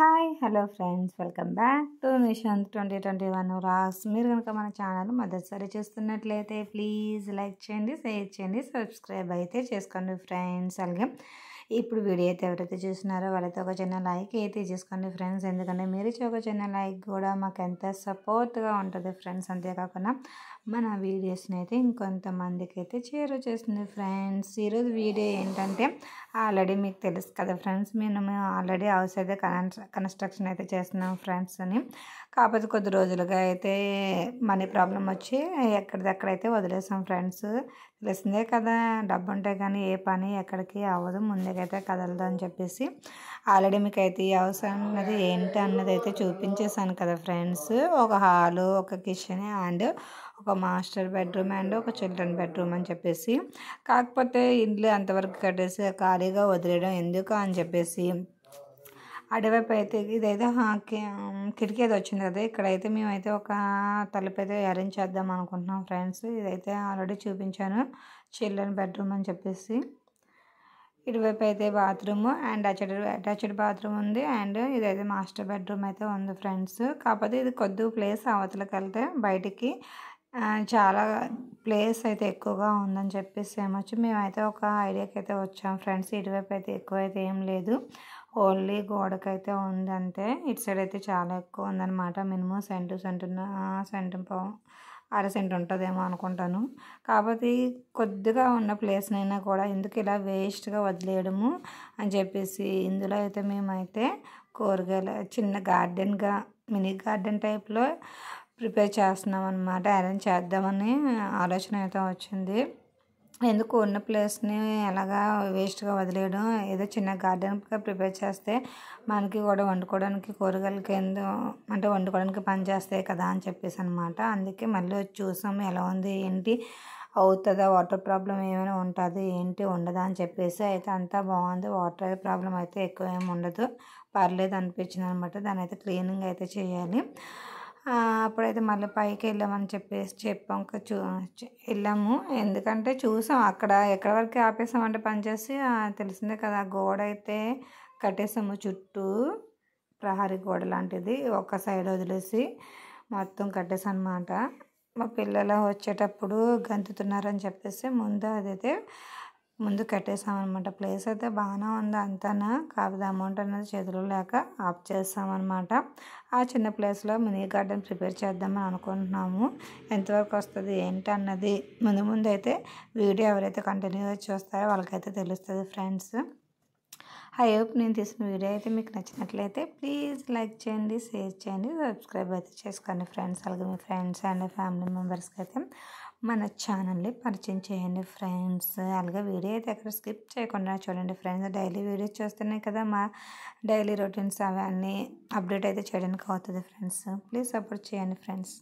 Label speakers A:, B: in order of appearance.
A: hi hello friends welcome back to Nishant twenty twenty one రాస్ మీరు కనుక మన ఛానల్ మొదటిసారి చూస్తున్నట్లయితే ప్లీజ్ లైక్ చేయండి షేర్ చేయండి సబ్స్క్రైబ్ అయితే చేసుకోండి ఫ్రెండ్స్ అలాగే ఇప్పుడు వీడియో అయితే ఎవరైతే చూస్తున్నారో వాళ్ళతో ఒక చిన్న లైక్ అయితే చేసుకోండి ఫ్రెండ్స్ ఎందుకంటే మీరు ఇచ్చే ఒక చిన్న లైక్ కూడా మాకు ఎంత సపోర్ట్గా ఉంటుంది ఫ్రెండ్స్ అంతేకాకుండా మన వీడియోస్ని అయితే ఇంకొంతమందికి అయితే చేరు చేస్తుంది ఫ్రెండ్స్ ఈరోజు వీడియో ఏంటంటే ఆల్రెడీ మీకు తెలుసు కదా ఫ్రెండ్స్ మేము మేము ఆల్రెడీ హౌస్ అయితే కన్స్ట్రక్షన్ అయితే చేస్తున్నాం ఫ్రెండ్స్ అని కాకపోతే కొద్ది రోజులుగా అయితే మనీ ప్రాబ్లం వచ్చి ఎక్కడిదక్కడైతే వదిలేసాం ఫ్రెండ్స్ తెలిసిందే కదా డబ్బు ఉంటే కానీ ఏ పని ఎక్కడికి అవ్వదు ముందే అయితే కదలదని చెప్పేసి ఆల్రెడీ మీకు అయితే ఈ అవసరం అన్నది ఏంటి అన్నది అయితే చూపించేశాను కదా ఫ్రెండ్స్ ఒక హాలు ఒక కిచెన్ అండ్ ఒక మాస్టర్ బెడ్రూమ్ అండ్ ఒక చిల్డ్రన్ బెడ్రూమ్ అని చెప్పేసి కాకపోతే ఇల్లు అంతవరకు కట్టేసి ఖాళీగా వదిలేయడం ఎందుకు అని చెప్పేసి అడవైపు అయితే ఇదైతే కిటికీ అయితే వచ్చింది కదా ఇక్కడైతే మేమైతే ఒక తలుపు అయితే అరేంజ్ చేద్దాం అనుకుంటున్నాం ఫ్రెండ్స్ ఇదైతే ఆల్రెడీ చూపించాను చిల్డ్రన్ బెడ్రూమ్ అని చెప్పేసి ఇటువైపు అయితే bathroom and attached attached bathroom ఉంది అండ్ ఇదైతే మాస్టర్ బెడ్రూమ్ అయితే ఉంది ఫ్రెండ్స్ కాకపోతే ఇది కొద్ది ప్లేస్ అవతలకి వెళ్తే బయటికి చాలా ప్లేస్ అయితే ఎక్కువగా ఉందని చెప్పేసి ఏమొచ్చు మేమైతే ఒక ఐడియాకి అయితే వచ్చాం ఫ్రెండ్స్ ఇటువైపు అయితే ఎక్కువ అయితే ఏం లేదు ఓన్లీ గోడకైతే ఉంది అంతే ఇటు సైడ్ అయితే చాలా ఎక్కువ ఉందన్నమాట మినిమం సెంటు సెంటున్న సెంటు అరసెంట్ ఉంటుందేమో అనుకుంటాను కాకపోతే కొద్దిగా ఉన్న ప్లేస్నైనా కూడా ఎందుకు ఇలా వేస్ట్గా వదిలేయడము అని చెప్పేసి ఇందులో అయితే మేమైతే కూరగాయలు చిన్న గార్డెన్గా మినీ గార్డెన్ టైప్లో ప్రిపేర్ చేస్తున్నాం అనమాట అరేంజ్ చేద్దామని ఆలోచన అయితే వచ్చింది ఎందుకు ఉన్న ప్లేస్ని ఎలాగా వేస్ట్గా వదిలేయడం ఏదో చిన్న గార్డెన్గా ప్రిపేర్ చేస్తే మనకి కూడా వండుకోవడానికి కూరగాయలు కింద అంటే వండుకోవడానికి పనిచేస్తాయి కదా అని చెప్పేసి అనమాట అందుకే మళ్ళీ చూసాం ఎలా ఉంది ఏంటి అవుతుందా వాటర్ ప్రాబ్లం ఏమైనా ఉంటుంది ఏంటి ఉండదా అని చెప్పేసి అయితే అంతా బాగుంది వాటర్ ప్రాబ్లం అయితే ఎక్కువ ఏమి ఉండదు పర్లేదు అనిపించింది అనమాట దాని అయితే క్లీనింగ్ అయితే చేయాలి అప్పుడైతే మళ్ళీ పైకి వెళ్ళామని చెప్పేసి చెప్పాం చూ వెళ్ళాము ఎందుకంటే చూసాం అక్కడ ఎక్కడ వరకు ఆపేసామంటే పనిచేసి తెలిసిందే కదా గోడ అయితే కట్టేసాము చుట్టూ ప్రహరి గోడ లాంటిది ఒక సైడ్ వదిలేసి మొత్తం కట్టేసనమాట మా పిల్లలు వచ్చేటప్పుడు గంతుతున్నారని చెప్పేసి ముందు అదైతే ముందు కట్టేసామన్నమాట ప్లేస్ అయితే బాగానే ఉంది అంతనా కాకపోతే అమౌంట్ అనేది చేతులు లేక ఆఫ్ చేస్తామన్నమాట ఆ చిన్న ప్లేస్లో మినీ గార్డెన్ ప్రిపేర్ చేద్దామని అనుకుంటున్నాము ఎంతవరకు వస్తుంది ఏంటి అన్నది ముందు ముందు అయితే వీడియో ఎవరైతే కంటిన్యూ చూస్తారో వాళ్ళకైతే తెలుస్తుంది ఫ్రెండ్స్ ఐ హోప్ నేను తీసిన వీడియో అయితే మీకు నచ్చినట్లయితే ప్లీజ్ లైక్ చేయండి షేర్ చేయండి సబ్స్క్రైబ్ అయితే చేసుకోండి ఫ్రెండ్స్ అలాగే మీ ఫ్రెండ్స్ అండ్ ఫ్యామిలీ మెంబర్స్కి అయితే మన ఛానల్ని పరిచయం చేయండి ఫ్రెండ్స్ అలాగే వీడియో అయితే ఎక్కడ స్కిప్ చేయకుండా చూడండి ఫ్రెండ్స్ డైలీ వీడియోస్ చూస్తున్నాయి కదా మా డైలీ రొటీన్స్ అవన్నీ అప్డేట్ అయితే చేయడానికి అవుతుంది ఫ్రెండ్స్ ప్లీజ్ సపోర్ట్ చేయండి ఫ్రెండ్స్